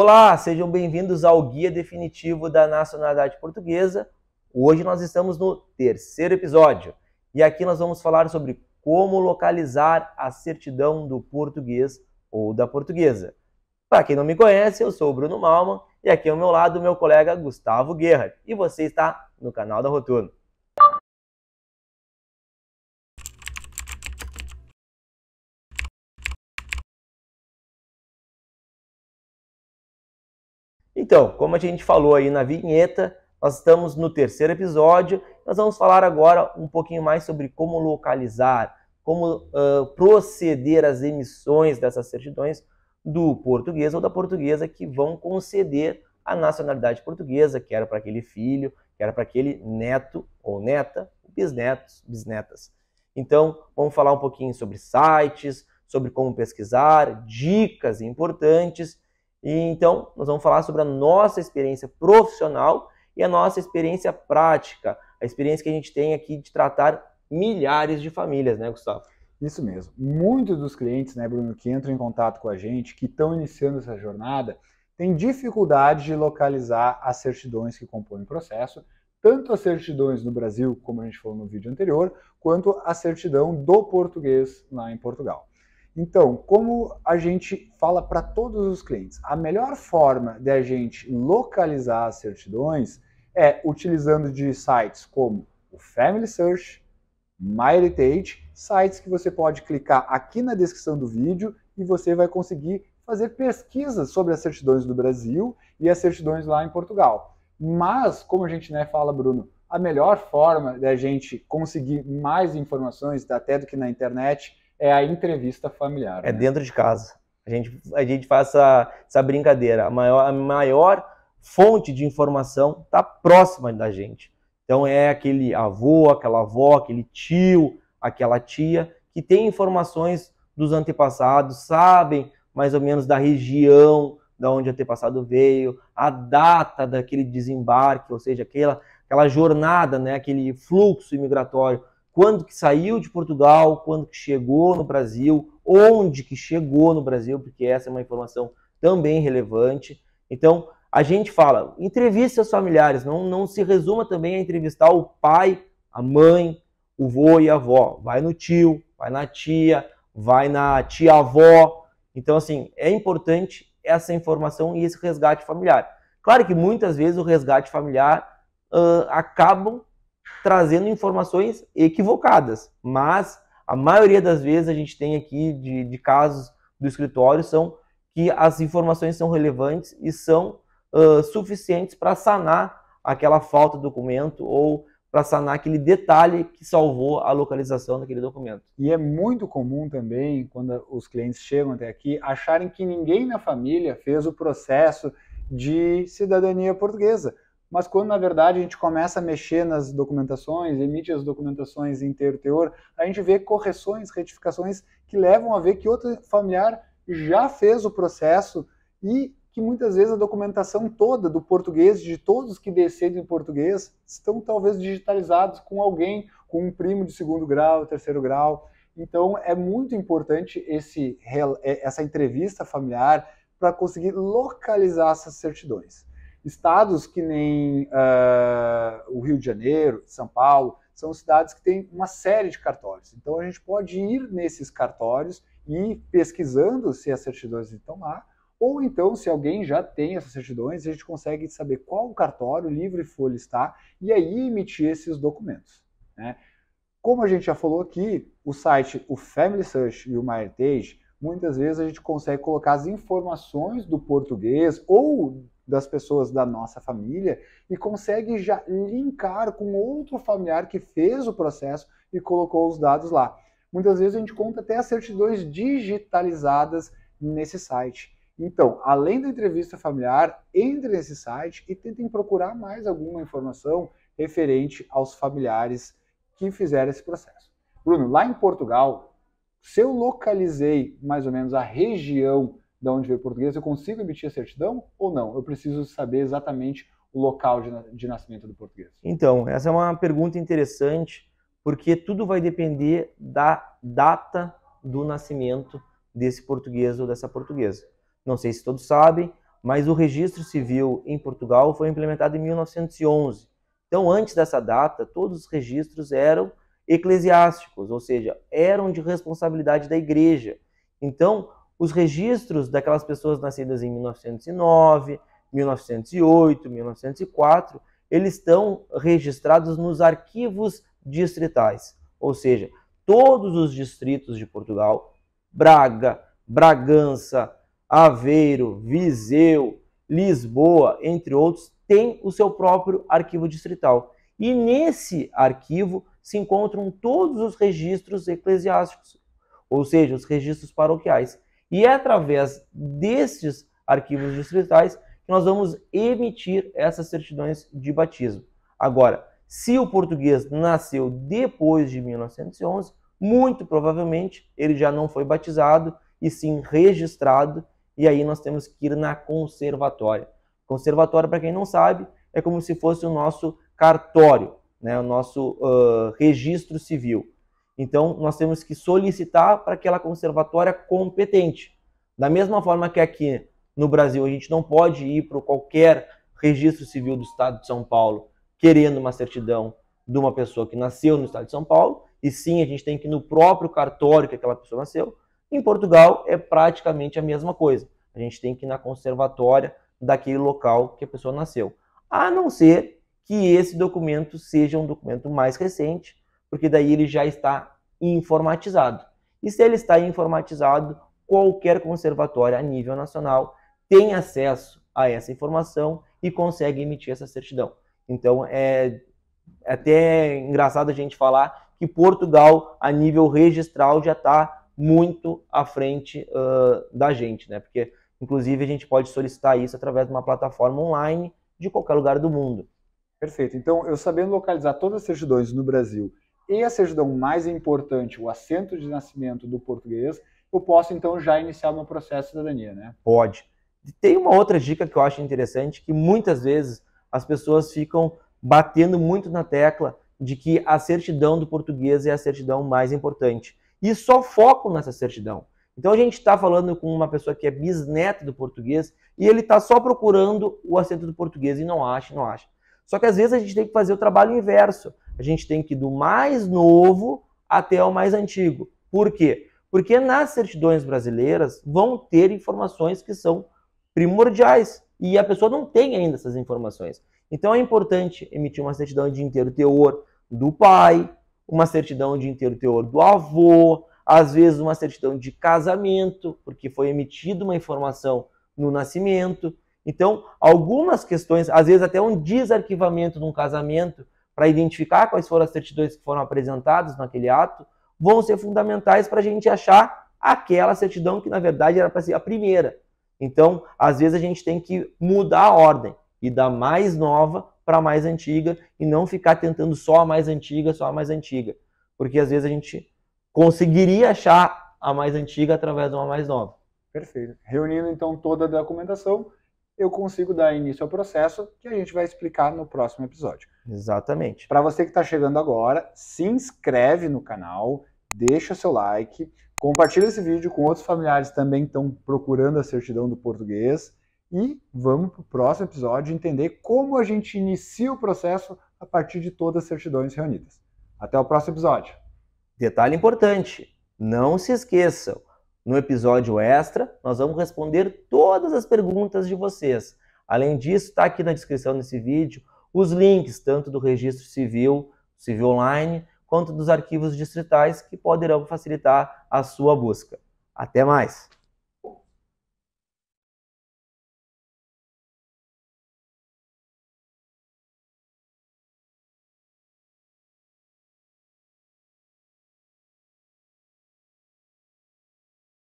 Olá, sejam bem-vindos ao Guia Definitivo da Nacionalidade Portuguesa. Hoje nós estamos no terceiro episódio e aqui nós vamos falar sobre como localizar a certidão do português ou da portuguesa. Para quem não me conhece, eu sou o Bruno Malman e aqui ao meu lado meu colega Gustavo Guerra e você está no canal da Roturno. Então, como a gente falou aí na vinheta, nós estamos no terceiro episódio. Nós vamos falar agora um pouquinho mais sobre como localizar, como uh, proceder às emissões dessas certidões do português ou da portuguesa que vão conceder a nacionalidade portuguesa, quer para aquele filho, quer para aquele neto ou neta, bisnetos, bisnetas. Então, vamos falar um pouquinho sobre sites, sobre como pesquisar, dicas importantes e então, nós vamos falar sobre a nossa experiência profissional e a nossa experiência prática, a experiência que a gente tem aqui de tratar milhares de famílias, né, Gustavo? Isso mesmo. Muitos dos clientes, né, Bruno, que entram em contato com a gente, que estão iniciando essa jornada, têm dificuldade de localizar as certidões que compõem o processo, tanto as certidões no Brasil, como a gente falou no vídeo anterior, quanto a certidão do português lá em Portugal. Então, como a gente fala para todos os clientes, a melhor forma de a gente localizar as certidões é utilizando de sites como o Family Search, MyHeritage, sites que você pode clicar aqui na descrição do vídeo e você vai conseguir fazer pesquisas sobre as certidões do Brasil e as certidões lá em Portugal. Mas, como a gente né, fala, Bruno, a melhor forma da gente conseguir mais informações, até do que na internet, é a entrevista familiar. É né? dentro de casa. A gente, a gente faz essa, essa brincadeira. A maior, a maior fonte de informação está próxima da gente. Então é aquele avô, aquela avó, aquele tio, aquela tia que tem informações dos antepassados, sabem mais ou menos da região da onde o antepassado veio, a data daquele desembarque, ou seja, aquela, aquela jornada, né, aquele fluxo imigratório quando que saiu de Portugal, quando que chegou no Brasil, onde que chegou no Brasil, porque essa é uma informação também relevante. Então, a gente fala, entrevista seus familiares, não, não se resuma também a entrevistar o pai, a mãe, o vô e a avó. Vai no tio, vai na tia, vai na tia-avó. Então, assim, é importante essa informação e esse resgate familiar. Claro que muitas vezes o resgate familiar uh, acabam trazendo informações equivocadas. Mas a maioria das vezes a gente tem aqui de, de casos do escritório são que as informações são relevantes e são uh, suficientes para sanar aquela falta do documento ou para sanar aquele detalhe que salvou a localização daquele documento. E é muito comum também, quando os clientes chegam até aqui, acharem que ninguém na família fez o processo de cidadania portuguesa mas quando na verdade a gente começa a mexer nas documentações, emite as documentações inteiro teor, a gente vê correções, retificações que levam a ver que outro familiar já fez o processo e que muitas vezes a documentação toda do português, de todos que descendem em português, estão talvez digitalizados com alguém, com um primo de segundo grau, terceiro grau. Então é muito importante esse, é, essa entrevista familiar para conseguir localizar essas certidões. Estados que nem uh, o Rio de Janeiro, São Paulo, são cidades que têm uma série de cartórios. Então a gente pode ir nesses cartórios e ir pesquisando se as certidões estão lá, ou então se alguém já tem essas certidões, a gente consegue saber qual cartório, livre folha está, e aí emitir esses documentos. Né? Como a gente já falou aqui, o site, o Family Search e o MyHeritage, muitas vezes a gente consegue colocar as informações do português ou das pessoas da nossa família e consegue já linkar com outro familiar que fez o processo e colocou os dados lá. Muitas vezes a gente conta até as certidões digitalizadas nesse site. Então, além da entrevista familiar, entre nesse site e tentem procurar mais alguma informação referente aos familiares que fizeram esse processo. Bruno, lá em Portugal, se eu localizei mais ou menos a região de onde veio o português, eu consigo emitir a certidão ou não? Eu preciso saber exatamente o local de, de nascimento do português. Então, essa é uma pergunta interessante, porque tudo vai depender da data do nascimento desse português ou dessa portuguesa. Não sei se todos sabem, mas o registro civil em Portugal foi implementado em 1911. Então, antes dessa data, todos os registros eram eclesiásticos, ou seja, eram de responsabilidade da igreja. Então, os registros daquelas pessoas nascidas em 1909, 1908, 1904, eles estão registrados nos arquivos distritais, ou seja, todos os distritos de Portugal, Braga, Bragança, Aveiro, Viseu, Lisboa, entre outros, tem o seu próprio arquivo distrital. E nesse arquivo se encontram todos os registros eclesiásticos, ou seja, os registros paroquiais. E é através destes arquivos distritais que nós vamos emitir essas certidões de batismo. Agora, se o português nasceu depois de 1911, muito provavelmente ele já não foi batizado e sim registrado, e aí nós temos que ir na conservatória. Conservatório, para quem não sabe, é como se fosse o nosso cartório, né, o nosso uh, registro civil. Então, nós temos que solicitar para aquela conservatória competente. Da mesma forma que aqui no Brasil a gente não pode ir para qualquer registro civil do Estado de São Paulo querendo uma certidão de uma pessoa que nasceu no Estado de São Paulo, e sim a gente tem que ir no próprio cartório que aquela pessoa nasceu. Em Portugal é praticamente a mesma coisa. A gente tem que ir na conservatória daquele local que a pessoa nasceu. A não ser que esse documento seja um documento mais recente, porque daí ele já está informatizado. E se ele está informatizado, qualquer conservatório a nível nacional tem acesso a essa informação e consegue emitir essa certidão. Então é, é até engraçado a gente falar que Portugal, a nível registral, já está muito à frente uh, da gente, né? Porque, inclusive, a gente pode solicitar isso através de uma plataforma online de qualquer lugar do mundo. Perfeito. Então, eu sabendo localizar todas as certidões no Brasil e a certidão mais importante, o assento de nascimento do português, eu posso então já iniciar o meu processo de cidadania, né? Pode. Tem uma outra dica que eu acho interessante, que muitas vezes as pessoas ficam batendo muito na tecla de que a certidão do português é a certidão mais importante. E só focam nessa certidão. Então a gente está falando com uma pessoa que é bisneta do português e ele está só procurando o acento do português e não acha, não acha. Só que às vezes a gente tem que fazer o trabalho inverso. A gente tem que ir do mais novo até o mais antigo. Por quê? Porque nas certidões brasileiras vão ter informações que são primordiais e a pessoa não tem ainda essas informações. Então é importante emitir uma certidão de inteiro teor do pai, uma certidão de inteiro teor do avô, às vezes uma certidão de casamento, porque foi emitida uma informação no nascimento. Então, algumas questões, às vezes até um desarquivamento de um casamento, para identificar quais foram as certidões que foram apresentadas naquele ato, vão ser fundamentais para a gente achar aquela certidão que, na verdade, era para ser a primeira. Então, às vezes a gente tem que mudar a ordem e da mais nova para a mais antiga e não ficar tentando só a mais antiga, só a mais antiga. Porque às vezes a gente conseguiria achar a mais antiga através de uma mais nova. Perfeito. Reunindo então toda a documentação, eu consigo dar início ao processo que a gente vai explicar no próximo episódio. Exatamente. Para você que está chegando agora, se inscreve no canal, deixa seu like, compartilha esse vídeo com outros familiares também que estão procurando a certidão do português e vamos para o próximo episódio entender como a gente inicia o processo a partir de todas as certidões reunidas. Até o próximo episódio. Detalhe importante: não se esqueçam no episódio extra, nós vamos responder todas as perguntas de vocês. Além disso, está aqui na descrição desse vídeo os links tanto do registro civil, civil online, quanto dos arquivos distritais que poderão facilitar a sua busca. Até mais!